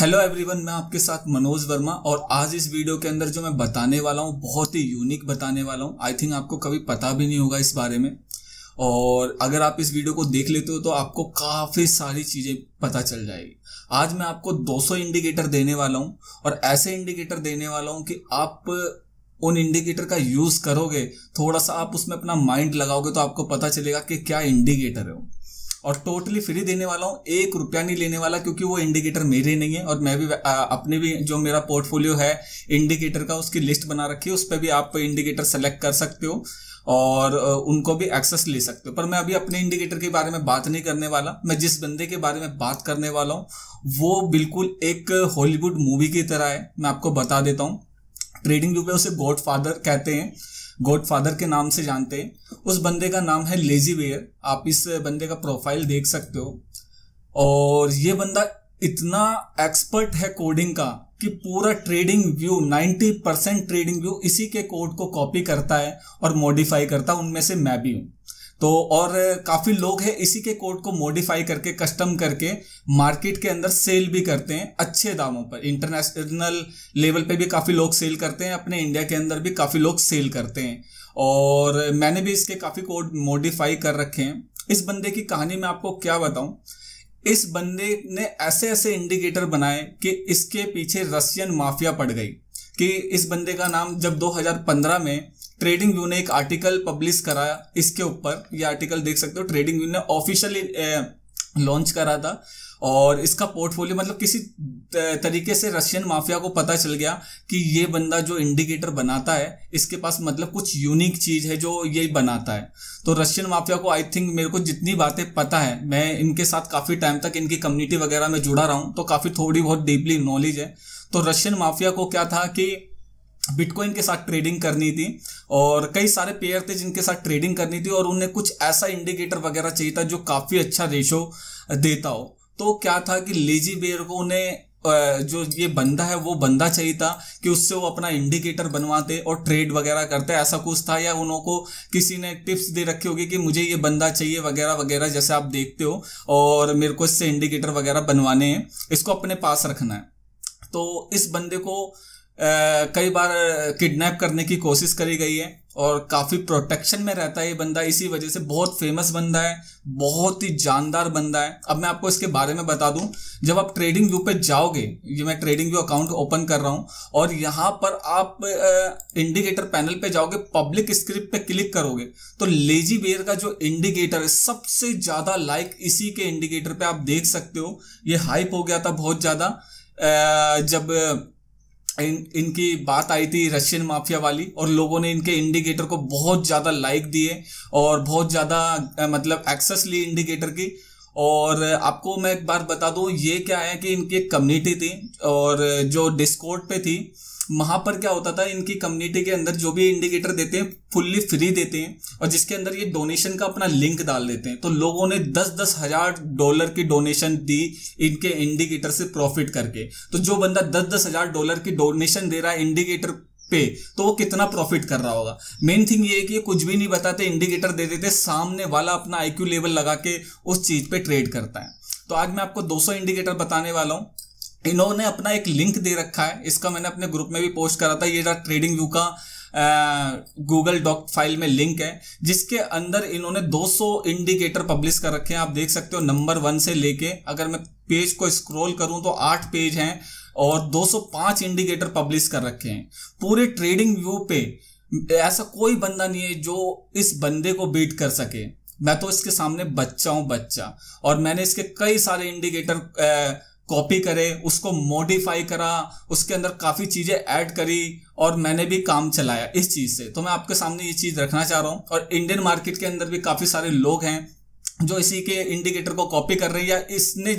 hello everyone मैं आपके साथ मनोज वर्मा और आज इस वीडियो के अंदर जो मैं बताने वाला हूँ बहुत ही यूनिक बताने वाला हूँ आई थिंक आपको कभी पता भी नहीं होगा इस बारे में और अगर आप इस वीडियो को देख लेते हो तो आपको काफ़ी सारी चीज़ें पता चल जाएगी आज मैं आपको 200 इंडिकेटर देने वाला हूँ और ऐसे इंडिकेटर देने वाला हूँ कि आप उन इंडिकेटर का यूज़ करोगे थोड़ा सा आप उसमें अपना माइंड लगाओगे तो आपको पता चलेगा कि क्या इंडिकेटर है और टोटली फ्री देने वाला हूँ एक रुपया नहीं लेने वाला क्योंकि वो इंडिकेटर मेरे नहीं है और मैं भी आ, अपने भी जो मेरा पोर्टफोलियो है इंडिकेटर का उसकी लिस्ट बना रखी है उस पर भी आप इंडिकेटर सेलेक्ट कर सकते हो और उनको भी एक्सेस ले सकते हो पर मैं अभी अपने इंडिकेटर के बारे में बात नहीं करने वाला मैं जिस बंदे के बारे में बात करने वाला हूँ वो बिल्कुल एक हॉलीवुड मूवी की तरह है मैं आपको बता देता हूँ ट्रेडिंग व्यू पे उसे गॉड फादर कहते हैं गॉडफादर के नाम से जानते हैं उस बंदे का नाम है लेजी वेयर आप इस बंदे का प्रोफाइल देख सकते हो और ये बंदा इतना एक्सपर्ट है कोडिंग का कि पूरा TradingView 90 percent TradingView इसी के कोड को कॉपी करता है और मॉडिफाई करता है उनमें से मैं भी हूं तो और काफ़ी लोग हैं इसी के कोड को मॉडिफाई करके कस्टम करके मार्केट के अंदर सेल भी करते हैं अच्छे दामों पर इंटरनेशनल लेवल पे भी काफ़ी लोग सेल करते हैं अपने इंडिया के अंदर भी काफ़ी लोग सेल करते हैं और मैंने भी इसके काफ़ी कोड मॉडिफाई कर रखे हैं इस बंदे की कहानी में आपको क्या बताऊँ इस बंदे ने ऐसे ऐसे इंडिकेटर बनाए कि इसके पीछे रशियन माफिया पड़ गई कि इस बंदे का नाम जब 2015 में ट्रेडिंग व्यू ने एक आर्टिकल पब्लिश कराया इसके ऊपर ये आर्टिकल देख सकते हो ट्रेडिंग व्यू ने ऑफिशियली लॉन्च करा था और इसका पोर्टफोलियो मतलब किसी तरीके से रशियन माफिया को पता चल गया कि ये बंदा जो इंडिकेटर बनाता है इसके पास मतलब कुछ यूनिक चीज है जो ये बनाता है तो रशियन माफिया को आई थिंक मेरे को जितनी बातें पता है मैं इनके साथ काफी टाइम तक इनकी कम्युनिटी वगैरह में जुड़ा रहा हूँ तो काफी थोड़ी बहुत डीपली नॉलेज है तो रशियन माफिया को क्या था कि बिटकॉइन के साथ ट्रेडिंग करनी थी और कई सारे पेयर थे जिनके साथ ट्रेडिंग करनी थी और उन्हें कुछ ऐसा इंडिकेटर वगैरह चाहिए था जो काफ़ी अच्छा रेशो देता हो तो क्या था कि लेजी बेयर को उन्हें जो ये बंदा है वो बंदा चाहिए था कि उससे वो अपना इंडिकेटर बनवाते और ट्रेड वगैरह करते ऐसा कुछ था या उनको किसी ने टिप्स दे रखी होगी कि मुझे ये बंदा चाहिए वगैरह वगैरह जैसे आप देखते हो और मेरे को इससे इंडिकेटर वगैरह बनवाने हैं इसको अपने पास रखना है तो इस बंदे को कई बार किडनैप करने की कोशिश करी गई है और काफ़ी प्रोटेक्शन में रहता है ये बंदा इसी वजह से बहुत फेमस बंदा है बहुत ही जानदार बंदा है अब मैं आपको इसके बारे में बता दूं जब आप ट्रेडिंग व्यू पे जाओगे ये मैं ट्रेडिंग व्यू अकाउंट ओपन कर रहा हूं और यहाँ पर आप इंडिकेटर पैनल पे जाओगे पब्लिक स्क्रिप्ट पे क्लिक करोगे तो लेजी बेयर का जो इंडिकेटर है सबसे ज़्यादा लाइक इसी के इंडिकेटर पर आप देख सकते हो ये हाइप हो गया था बहुत ज़्यादा जब इन इनकी बात आई थी रशियन माफिया वाली और लोगों ने इनके इंडिकेटर को बहुत ज़्यादा लाइक दिए और बहुत ज़्यादा मतलब एक्सेस ली इंडिकेटर की और आपको मैं एक बार बता दूँ ये क्या है कि इनकी एक कम्युनिटी थी और जो डिस्कोर्ट पे थी वहां पर क्या होता था इनकी कम्युनिटी के अंदर जो भी इंडिकेटर देते हैं फुल्ली फ्री देते हैं और जिसके अंदर ये डोनेशन का अपना लिंक डाल देते हैं तो लोगों ने दस दस हजार डॉलर की डोनेशन दी इनके इंडिकेटर से प्रॉफिट करके तो जो बंदा दस दस हजार डॉलर की डोनेशन दे रहा है इंडिकेटर पे तो वो कितना प्रॉफिट कर रहा होगा मेन थिंग ये है कि ये कुछ भी नहीं बताते इंडिकेटर दे देते सामने वाला अपना आईक्यू लेवल लगा के उस चीज पे ट्रेड करता है तो आज मैं आपको 200 इंडिकेटर बताने वाला हूँ इन्होंने अपना एक लिंक दे रखा है इसका मैंने अपने ग्रुप में भी पोस्ट करा था ये जो ट्रेडिंग व्यू का गूगल डॉक फाइल में लिंक है जिसके अंदर इन्होंने 200 इंडिकेटर पब्लिश कर रखे हैं आप देख सकते हो नंबर वन से लेके अगर मैं पेज को स्क्रॉल करूं तो आठ पेज हैं और 205 इंडिकेटर पब्लिश कर रखे हैं पूरे ट्रेडिंग व्यू पे ऐसा कोई बंदा नहीं है जो इस बंदे को बीट कर सके मैं तो इसके सामने बच्चा हूं बच्चा और मैंने इसके कई सारे इंडिकेटर कॉपी करे उसको मॉडिफाई करा उसके अंदर काफ़ी चीज़ें ऐड करी और मैंने भी काम चलाया इस चीज़ से तो मैं आपके सामने ये चीज़ रखना चाह रहा हूँ और इंडियन मार्केट के अंदर भी काफ़ी सारे लोग हैं जो इसी के इंडिकेटर को कॉपी कर रही है इसने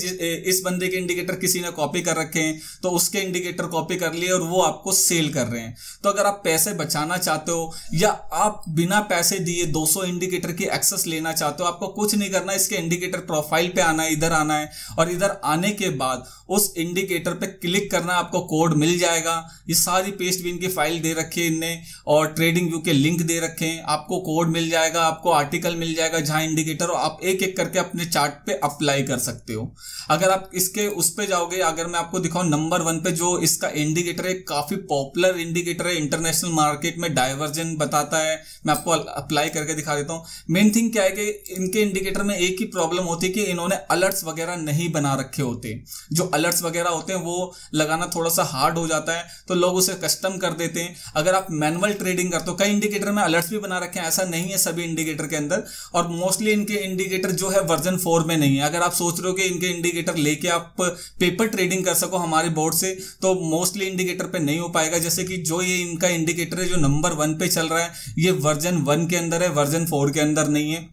इस बंदे के इंडिकेटर किसी ने कॉपी कर रखे हैं तो उसके इंडिकेटर कॉपी कर लिए और वो आपको सेल कर रहे हैं तो अगर आप पैसे बचाना चाहते हो या आप बिना पैसे दिए 200 इंडिकेटर की एक्सेस लेना चाहते हो आपको कुछ नहीं करना इसके इंडिकेटर प्रोफाइल पे आना है इधर आना है और इधर आने के बाद उस इंडिकेटर पर क्लिक करना आपको कोड मिल जाएगा ये सारी पेस्ट भी इनकी फाइल दे रखी है इनने और ट्रेडिंग व्यू के लिंक दे रखे हैं आपको कोड मिल जाएगा आपको आर्टिकल मिल जाएगा जहाँ इंडिकेटर आप एक एक करके अपने चार्ट पे अप्लाई कर सकते हो अगर आप इसके उस पे जाओगे अगर मैं आपको दिखाऊं नंबर वन पे जो इसका इंडिकेटर है काफी पॉपुलर इंडिकेटर है इंटरनेशनल मार्केट में डायवर्जन बताता है मैं आपको अप्लाई करके दिखा देता हूँ मेन थिंग क्या है कि इनके इंडिकेटर में एक ही प्रॉब्लम होती है कि इन्होंने अलर्ट्स वगैरह नहीं बना रखे होते जो अलर्ट्स वगैरह होते हैं वो लगाना थोड़ा सा हार्ड हो जाता है तो लोग उसे कस्टम कर देते हैं अगर आप मैनुअल ट्रेडिंग करते हो कई इंडिकेटर में अलर्ट्स भी बना रखे हैं ऐसा नहीं है सभी इंडिकेटर के अंदर और मोस्टली इनके इंडिकेटर इंडिकेटर जो है वर्जन फोर में नहीं है अगर आप सोच रहे हो कि इनके इंडिकेटर लेके आप पेपर ट्रेडिंग कर सको हमारे बोर्ड से तो मोस्टली इंडिकेटर पे नहीं हो पाएगा जैसे कि जो ये इनका इंडिकेटर है जो नंबर वन पे चल रहा है ये वर्जन वन के अंदर है वर्जन फोर के अंदर नहीं है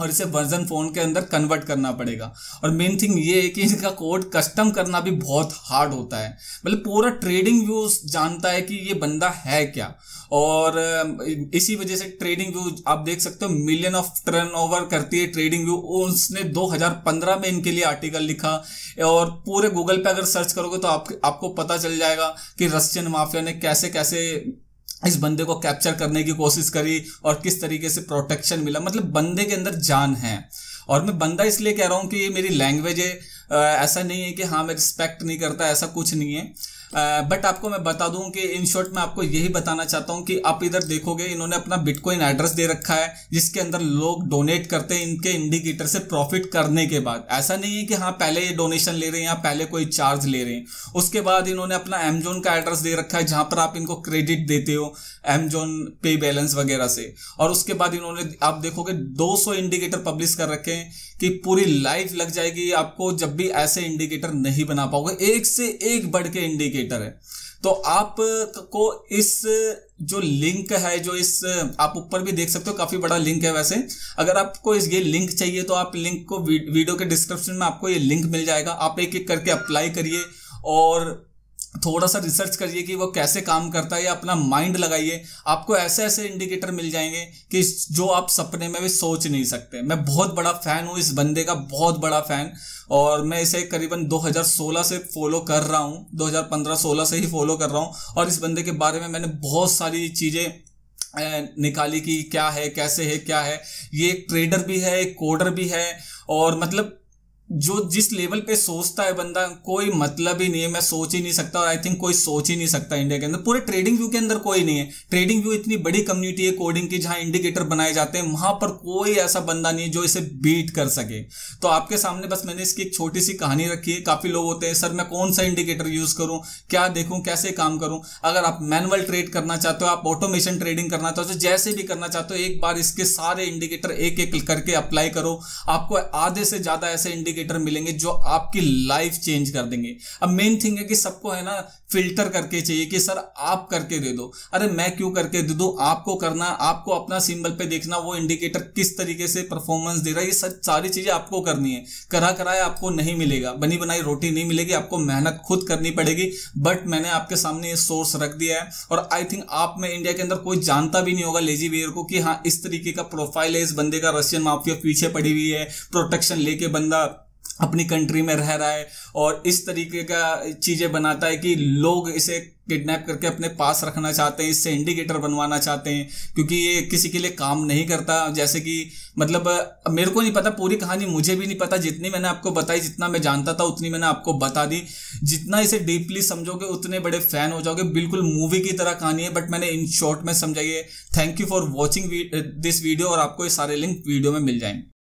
और इसे वर्जन फ़ोन के अंदर कन्वर्ट करना पड़ेगा और मेन थिंग ये है कि इसका कोड कस्टम करना भी बहुत हार्ड होता है मतलब पूरा ट्रेडिंग व्यू जानता है कि ये बंदा है क्या और इसी वजह से ट्रेडिंग व्यू आप देख सकते हो मिलियन ऑफ टर्नओवर करती है ट्रेडिंग व्यू उसने 2015 में इनके लिए आर्टिकल लिखा और पूरे गूगल पे अगर सर्च करोगे तो आप, आपको पता चल जाएगा कि रशियन माफिया ने कैसे कैसे इस बंदे को कैप्चर करने की कोशिश करी और किस तरीके से प्रोटेक्शन मिला मतलब बंदे के अंदर जान है और मैं बंदा इसलिए कह रहा हूँ कि ये मेरी लैंग्वेज है ऐसा नहीं है कि हाँ मैं रिस्पेक्ट नहीं करता ऐसा कुछ नहीं है बट uh, आपको मैं बता दूं कि इन शॉर्ट मैं आपको यही बताना चाहता हूं कि आप इधर देखोगे इन्होंने अपना बिटकॉइन एड्रेस दे रखा है जिसके अंदर लोग डोनेट करते हैं इनके इंडिकेटर से प्रॉफिट करने के बाद ऐसा नहीं है कि हाँ पहले ये डोनेशन ले रहे हैं या पहले कोई चार्ज ले रहे हैं उसके बाद इन्होंने अपना एमजोन का एड्रेस दे रखा है जहां पर आप इनको क्रेडिट देते हो एमजोन पे बैलेंस वगैरह से और उसके बाद इन्होंने आप देखोगे सौ इंडिकेटर पब्लिश कर रखे हैं कि पूरी लाइफ लग जाएगी आपको जब भी ऐसे इंडिकेटर नहीं बना पाओगे एक से एक बढ़ के इंडिकेटर क्रिएटर है तो आप को इस जो लिंक है जो इस आप ऊपर भी देख सकते हो काफी बड़ा लिंक है वैसे अगर आपको इस ये लिंक चाहिए तो आप लिंक को वीडियो के डिस्क्रिप्शन में आपको ये लिंक मिल जाएगा आप एक एक करके अप्लाई करिए और थोड़ा सा रिसर्च करिए कि वो कैसे काम करता है या अपना माइंड लगाइए आपको ऐसे ऐसे इंडिकेटर मिल जाएंगे कि जो आप सपने में भी सोच नहीं सकते मैं बहुत बड़ा फ़ैन हूँ इस बंदे का बहुत बड़ा फ़ैन और मैं इसे करीबन 2016 से फॉलो कर रहा हूँ 2015-16 से ही फॉलो कर रहा हूँ और इस बंदे के बारे में मैंने बहुत सारी चीज़ें निकाली कि क्या है कैसे है क्या है ये एक ट्रेडर भी है एक कोडर भी है और मतलब जो जिस लेवल पे सोचता है बंदा कोई मतलब ही नहीं है मैं सोच ही नहीं सकता और आई थिंक कोई सोच ही नहीं सकता इंडिया के अंदर पूरे ट्रेडिंग व्यू के अंदर कोई नहीं है ट्रेडिंग व्यू इतनी बड़ी कम्युनिटी है कोडिंग की जहां इंडिकेटर बनाए जाते हैं वहां पर कोई ऐसा बंदा नहीं जो इसे बीट कर सके तो आपके सामने बस मैंने इसकी एक छोटी सी कहानी रखी है काफी लोग होते हैं सर मैं कौन सा इंडिकेटर यूज करूं क्या देखूं कैसे काम करूं अगर आप मैनुअल ट्रेड करना चाहते हो आप ऑटोमेशन ट्रेडिंग करना चाहते हो जैसे भी करना चाहते हो एक बार इसके सारे इंडिकेटर एक एक करके अप्लाई करो आपको आधे से ज्यादा ऐसे इंडिकेटर इंडिकेटर मिलेंगे जो आपकी लाइफ चेंज कर देंगे अब मेन थिंग है कि सबको है ना फिल्टर करके चाहिए कि सर आप करके दे दो अरे मैं क्यों करके दे दू आपको करना आपको अपना सिंबल पे देखना वो इंडिकेटर किस तरीके से परफॉर्मेंस दे रहा है ये सर सारी चीजें आपको करनी है करा कराया आपको नहीं मिलेगा बनी बनाई रोटी नहीं मिलेगी आपको मेहनत खुद करनी पड़ेगी बट मैंने आपके सामने ये सोर्स रख दिया है और आई थिंक आप में इंडिया के अंदर कोई जानता भी नहीं होगा लेजी वेयर को कि हाँ इस तरीके का प्रोफाइल है इस बंदे का रशियन माफिया पीछे पड़ी हुई है प्रोटेक्शन लेके बंदा अपनी कंट्री में रह रहा है और इस तरीके का चीज़ें बनाता है कि लोग इसे किडनैप करके अपने पास रखना चाहते हैं इससे इंडिकेटर बनवाना चाहते हैं क्योंकि ये किसी के लिए काम नहीं करता जैसे कि मतलब मेरे को नहीं पता पूरी कहानी मुझे भी नहीं पता जितनी मैंने आपको बताई जितना मैं जानता था उतनी मैंने आपको बता दी जितना इसे डीपली समझोगे उतने बड़े फैन हो जाओगे बिल्कुल मूवी की तरह कहानी है बट मैंने इन शॉर्ट में समझाई है thank you for watching this video और आपको ये सारे लिंक वीडियो में मिल जाएंगे